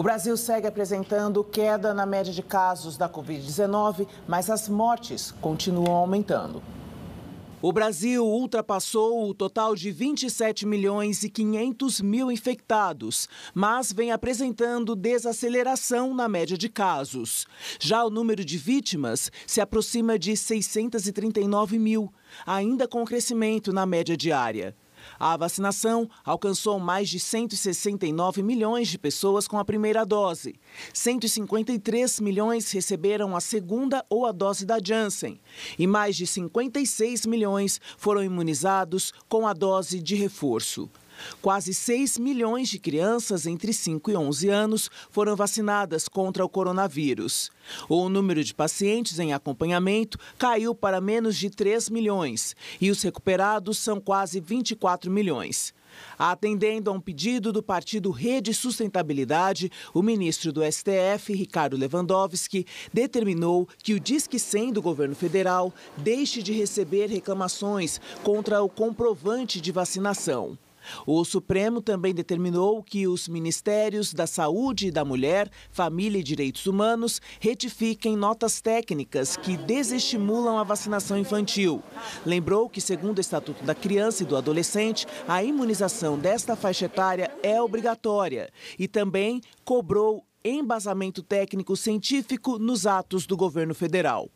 O Brasil segue apresentando queda na média de casos da Covid-19, mas as mortes continuam aumentando. O Brasil ultrapassou o total de 27 milhões e 500 mil infectados, mas vem apresentando desaceleração na média de casos. Já o número de vítimas se aproxima de 639 mil, ainda com crescimento na média diária. A vacinação alcançou mais de 169 milhões de pessoas com a primeira dose. 153 milhões receberam a segunda ou a dose da Janssen. E mais de 56 milhões foram imunizados com a dose de reforço. Quase 6 milhões de crianças entre 5 e 11 anos foram vacinadas contra o coronavírus. O número de pacientes em acompanhamento caiu para menos de 3 milhões e os recuperados são quase 24 milhões. Atendendo a um pedido do partido Rede Sustentabilidade, o ministro do STF, Ricardo Lewandowski, determinou que o Disque 100 do governo federal deixe de receber reclamações contra o comprovante de vacinação. O Supremo também determinou que os Ministérios da Saúde e da Mulher, Família e Direitos Humanos retifiquem notas técnicas que desestimulam a vacinação infantil. Lembrou que, segundo o Estatuto da Criança e do Adolescente, a imunização desta faixa etária é obrigatória e também cobrou embasamento técnico científico nos atos do governo federal.